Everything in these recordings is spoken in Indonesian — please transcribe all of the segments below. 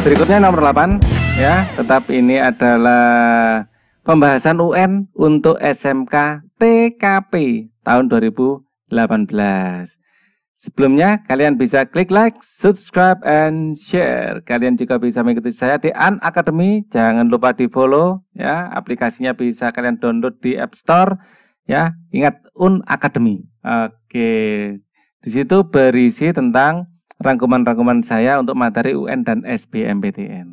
Berikutnya nomor 8 ya, tetap ini adalah pembahasan UN untuk SMK TKP tahun 2018. Sebelumnya kalian bisa klik like, subscribe and share. Kalian juga bisa mengikuti saya di An Academy. Jangan lupa di-follow ya. Aplikasinya bisa kalian download di App Store ya. Ingat Un Academy. Oke. Di situ berisi tentang rangkuman-rangkuman saya untuk materi UN dan SBMPTN.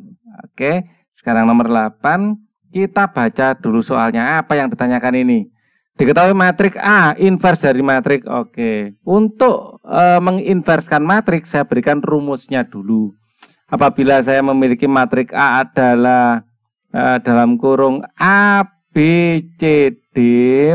Oke, sekarang nomor 8, kita baca dulu soalnya apa yang ditanyakan ini. Diketahui matrik A, invers dari matrik. Oke, untuk e, menginverskan matrik saya berikan rumusnya dulu. Apabila saya memiliki matrik A adalah e, dalam kurung A, B, C, D,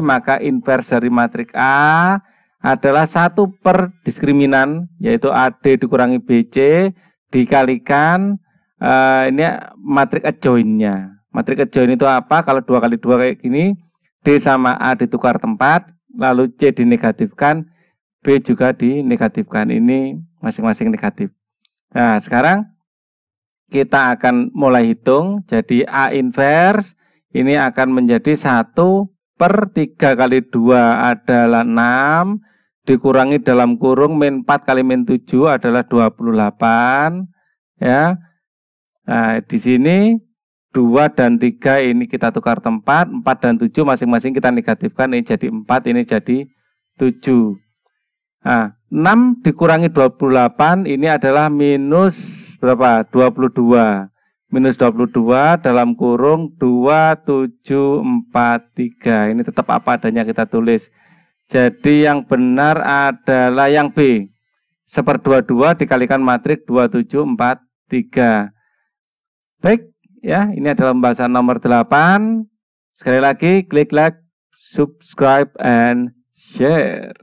maka invers dari matrik A adalah satu per diskriminan, yaitu AD dikurangi BC, dikalikan uh, ini matrik adjoinnya. Matrik adjoin itu apa? Kalau dua kali dua kayak gini, D sama A ditukar tempat, lalu C dinegatifkan, B juga dinegatifkan. Ini masing-masing negatif. Nah, sekarang kita akan mulai hitung. Jadi A inverse ini akan menjadi satu per 3 kali 2 adalah 6 dikurangi dalam kurung min 4 kali min 7 adalah 28 ya nah, di sini 2 dan 3 ini kita tukar tempat 4 dan 7 masing-masing kita negatifkan ini jadi 4 ini jadi 7 nah, 6 dikurangi 28 ini adalah minus berapa 22 minus 22 dalam kurung 2743. Ini tetap apa adanya kita tulis. Jadi yang benar adalah yang B. Seper 22 dikalikan matrik 2743. Baik, ya ini adalah pembahasan nomor 8. Sekali lagi, klik like, subscribe, and share.